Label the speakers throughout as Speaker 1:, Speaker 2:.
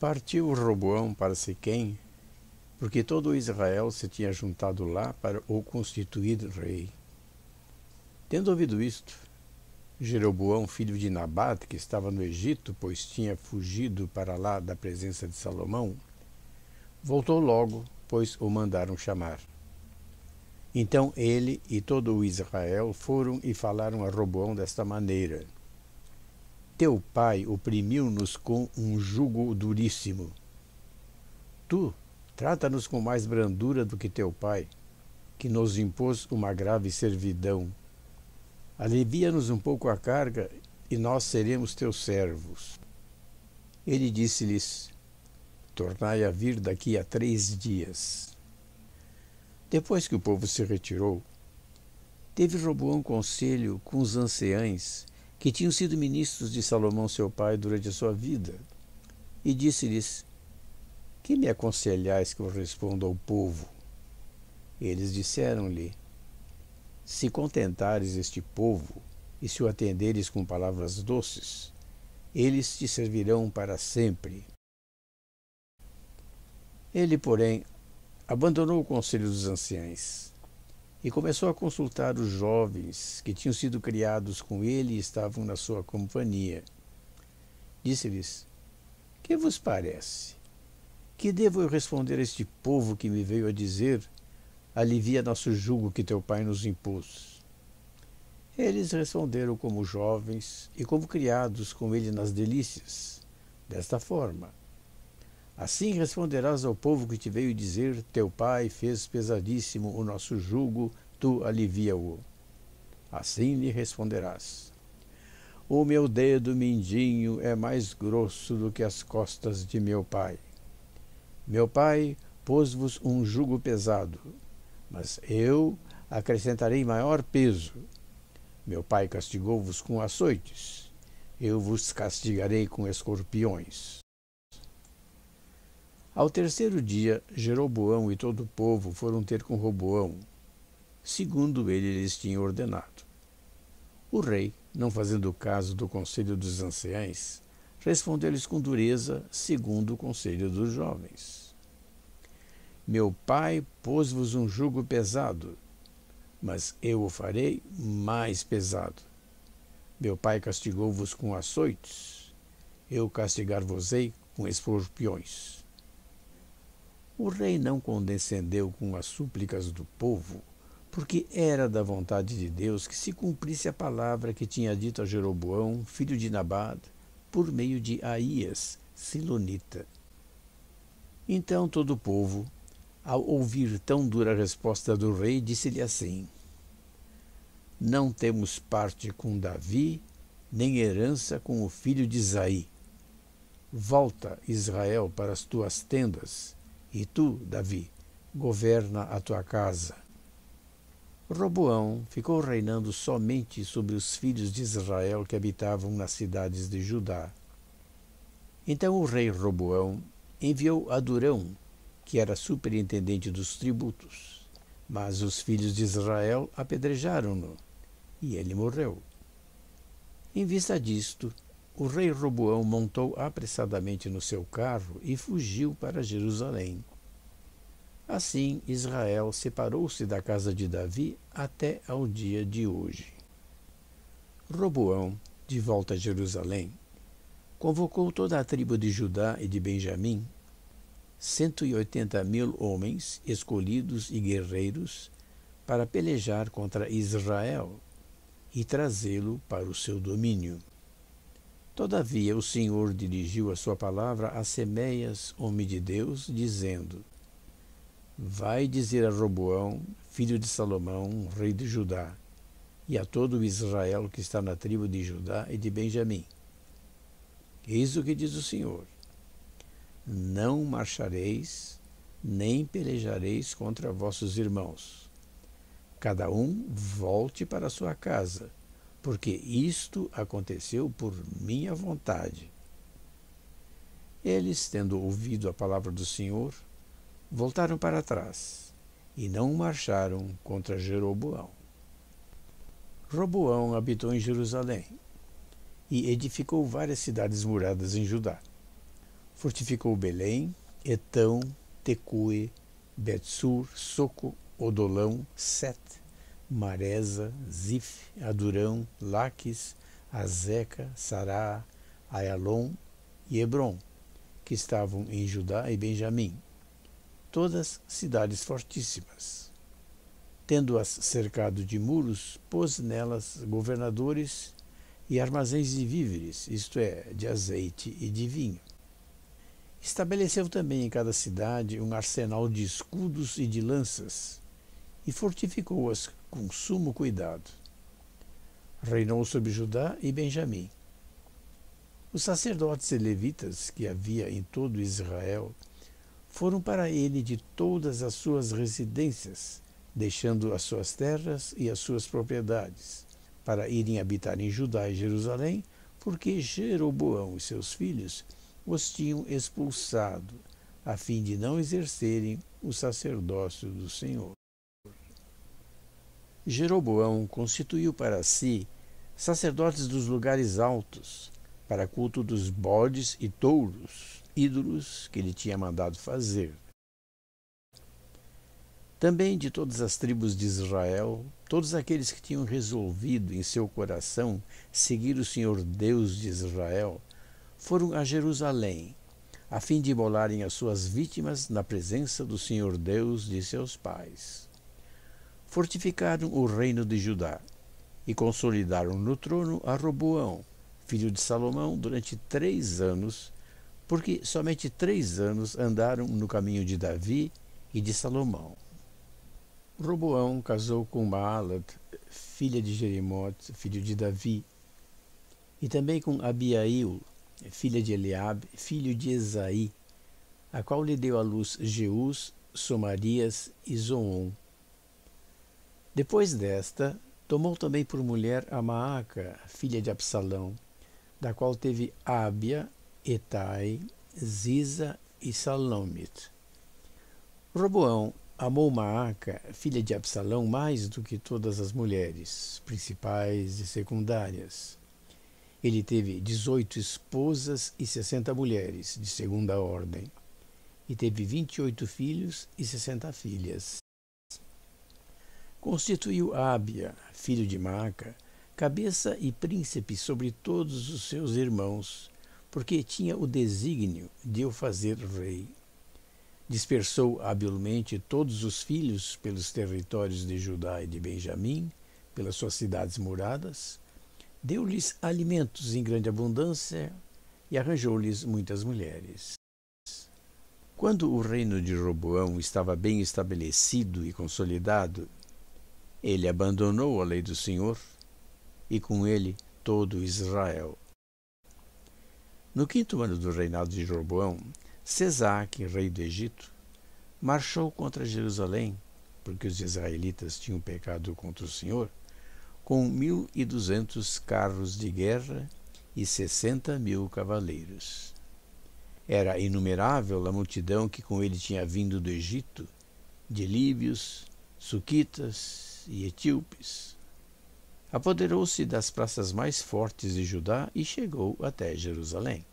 Speaker 1: Partiu Roboão para Siquém, porque todo Israel se tinha juntado lá para o constituir rei. Tendo ouvido isto, Jeroboão, filho de Nabate, que estava no Egito, pois tinha fugido para lá da presença de Salomão, voltou logo, pois o mandaram chamar. Então ele e todo o Israel foram e falaram a Roboão desta maneira: teu pai oprimiu-nos com um jugo duríssimo. Tu trata-nos com mais brandura do que teu pai, que nos impôs uma grave servidão. Alivia-nos um pouco a carga e nós seremos teus servos. Ele disse-lhes: Tornai a vir daqui a três dias. Depois que o povo se retirou, teve Roboão conselho com os anciães que tinham sido ministros de Salomão, seu pai, durante a sua vida, e disse-lhes: Que me aconselhais que eu responda ao povo? Eles disseram-lhe: Se contentares este povo e se o atenderes com palavras doces, eles te servirão para sempre. Ele, porém, abandonou o conselho dos anciães e começou a consultar os jovens que tinham sido criados com ele e estavam na sua companhia. Disse-lhes: Que vos parece? Que devo eu responder a este povo que me veio a dizer: Alivia nosso jugo que teu pai nos impôs? Eles responderam como jovens e como criados com ele nas delícias, desta forma. Assim responderás ao povo que te veio dizer: Teu pai fez pesadíssimo o nosso jugo, tu alivia-o. Assim lhe responderás: O meu dedo mindinho é mais grosso do que as costas de meu pai. Meu pai pôs-vos um jugo pesado, mas eu acrescentarei maior peso. Meu pai castigou-vos com açoites, eu vos castigarei com escorpiões. Ao terceiro dia, Jeroboão e todo o povo foram ter com Roboão, segundo ele lhes tinha ordenado. O rei, não fazendo caso do conselho dos anciães, respondeu-lhes com dureza, segundo o conselho dos jovens. Meu pai pôs-vos um jugo pesado, mas eu o farei mais pesado. Meu pai castigou-vos com açoites, eu castigar-vos-ei com escorpiões. O rei não condescendeu com as súplicas do povo, porque era da vontade de Deus que se cumprisse a palavra que tinha dito a Jeroboão, filho de Nabad, por meio de Aías, silonita. Então todo o povo, ao ouvir tão dura resposta do rei, disse-lhe assim: Não temos parte com Davi, nem herança com o filho de Isaí. Volta, Israel, para as tuas tendas e tu, Davi, governa a tua casa. Roboão ficou reinando somente sobre os filhos de Israel que habitavam nas cidades de Judá. Então o rei Roboão enviou Adurão, que era superintendente dos tributos. Mas os filhos de Israel apedrejaram-no, e ele morreu. Em vista disto, o rei Roboão montou apressadamente no seu carro e fugiu para Jerusalém. Assim, Israel separou-se da casa de Davi até ao dia de hoje. Roboão, de volta a Jerusalém, convocou toda a tribo de Judá e de Benjamim, 180 mil homens escolhidos e guerreiros, para pelejar contra Israel e trazê-lo para o seu domínio. Todavia, o Senhor dirigiu a sua palavra a Semeias, homem de Deus, dizendo: Vai dizer a Roboão, filho de Salomão, rei de Judá, e a todo Israel que está na tribo de Judá e de Benjamim. Eis o que diz o Senhor: Não marchareis, nem pelejareis contra vossos irmãos. Cada um volte para sua casa porque isto aconteceu por minha vontade. Eles, tendo ouvido a palavra do Senhor, voltaram para trás e não marcharam contra Jeroboão. Roboão habitou em Jerusalém e edificou várias cidades muradas em Judá. Fortificou Belém, Etão, Tecue, Betsur, Soco, Odolão, Set Maresa, Zif, Adurão, Laques, Azeca, Sará, Ayalon e Hebron, que estavam em Judá e Benjamim, todas cidades fortíssimas. Tendo-as cercado de muros, pôs nelas governadores e armazéns de víveres, isto é, de azeite e de vinho. Estabeleceu também em cada cidade um arsenal de escudos e de lanças, e fortificou-as com sumo cuidado. Reinou sobre Judá e Benjamim. Os sacerdotes e levitas que havia em todo Israel foram para ele de todas as suas residências, deixando as suas terras e as suas propriedades, para irem habitar em Judá e Jerusalém, porque Jeroboão e seus filhos os tinham expulsado, a fim de não exercerem o sacerdócio do Senhor. Jeroboão constituiu para si sacerdotes dos lugares altos, para culto dos bodes e touros, ídolos que ele tinha mandado fazer. Também de todas as tribos de Israel, todos aqueles que tinham resolvido em seu coração seguir o Senhor Deus de Israel, foram a Jerusalém, a fim de imolarem as suas vítimas na presença do Senhor Deus de seus pais fortificaram o reino de Judá e consolidaram no trono a Roboão, filho de Salomão, durante três anos, porque somente três anos andaram no caminho de Davi e de Salomão. Roboão casou com Maalat, filha de Jerimote, filho de Davi, e também com Abiail, filha de Eliabe, filho de Esaí, a qual lhe deu à luz Jeus, Somarias e Zoon. Depois desta, tomou também por mulher a Maaca, filha de Absalão, da qual teve Ábia, Etai, Ziza e Salomit. Roboão amou Maaca, filha de Absalão, mais do que todas as mulheres, principais e secundárias. Ele teve dezoito esposas e sessenta mulheres, de segunda ordem, e teve vinte e oito filhos e sessenta filhas. Constituiu Abia filho de Maca, cabeça e príncipe sobre todos os seus irmãos, porque tinha o desígnio de o fazer rei. Dispersou habilmente todos os filhos pelos territórios de Judá e de Benjamim, pelas suas cidades moradas, deu-lhes alimentos em grande abundância e arranjou-lhes muitas mulheres. Quando o reino de Roboão estava bem estabelecido e consolidado ele abandonou a lei do Senhor e com ele todo Israel. No quinto ano do reinado de Jeroboão, Cesaque, rei do Egito, marchou contra Jerusalém, porque os israelitas tinham pecado contra o Senhor, com mil e duzentos carros de guerra e sessenta mil cavaleiros. Era inumerável a multidão que com ele tinha vindo do Egito, de líbios, suquitas, e etíopes. Apoderou-se das praças mais fortes de Judá e chegou até Jerusalém.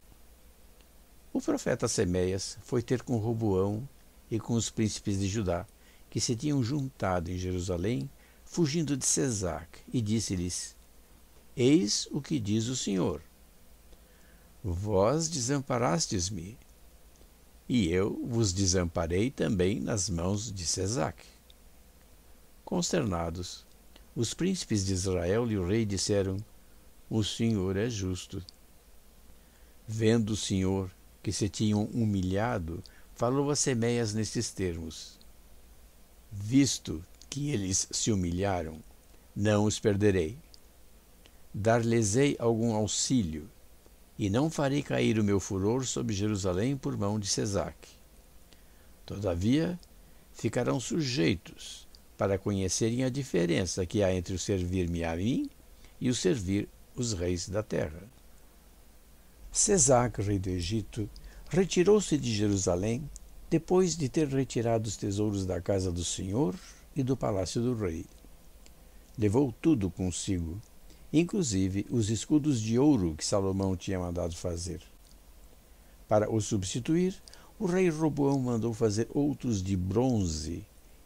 Speaker 1: O profeta Semeias foi ter com Roboão e com os príncipes de Judá, que se tinham juntado em Jerusalém, fugindo de Cesac, e disse-lhes: Eis o que diz o Senhor. Vós desamparastes-me, e eu vos desamparei também nas mãos de Cesac. Consternados, os príncipes de Israel e o rei disseram: O Senhor é justo. Vendo o Senhor que se tinham humilhado, falou a Semeias nestes termos: Visto que eles se humilharam, não os perderei. Dar-lhes-ei algum auxílio, e não farei cair o meu furor sobre Jerusalém por mão de Cesaque. Todavia, ficarão sujeitos para conhecerem a diferença que há entre o servir-me a mim e o servir os reis da terra. Cesar, rei do Egito, retirou-se de Jerusalém depois de ter retirado os tesouros da casa do Senhor e do palácio do rei. Levou tudo consigo, inclusive os escudos de ouro que Salomão tinha mandado fazer. Para o substituir, o rei Roboão mandou fazer outros de bronze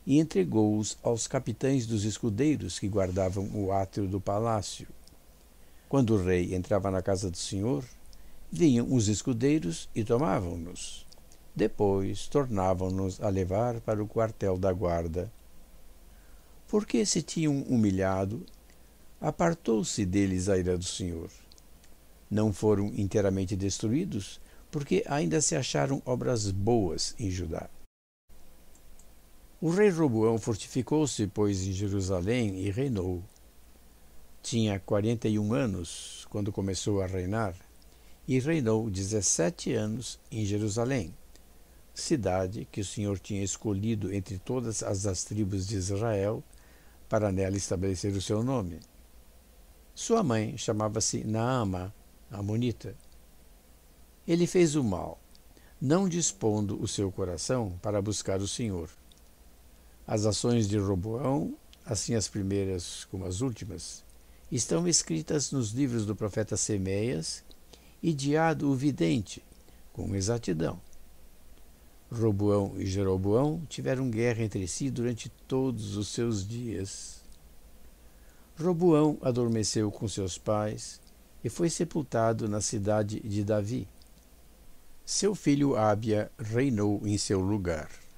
Speaker 1: e entregou-os aos capitães dos escudeiros que guardavam o átrio do palácio. Quando o rei entrava na casa do senhor, vinham os escudeiros e tomavam-nos. Depois tornavam-nos a levar para o quartel da guarda. Porque se tinham humilhado, apartou-se deles a ira do Senhor. Não foram inteiramente destruídos, porque ainda se acharam obras boas em Judá. O rei Roboão fortificou-se, pois, em Jerusalém e reinou. Tinha quarenta e um anos quando começou a reinar e reinou dezessete anos em Jerusalém, cidade que o Senhor tinha escolhido entre todas as das tribos de Israel para nela estabelecer o seu nome. Sua mãe chamava-se Naama, Amonita. Ele fez o mal, não dispondo o seu coração para buscar o Senhor as ações de Roboão, assim as primeiras como as últimas, estão escritas nos livros do profeta Semeias e de Ado o Vidente, com exatidão. Roboão e Jeroboão tiveram guerra entre si durante todos os seus dias. Roboão adormeceu com seus pais e foi sepultado na cidade de Davi. Seu filho Abia reinou em seu lugar.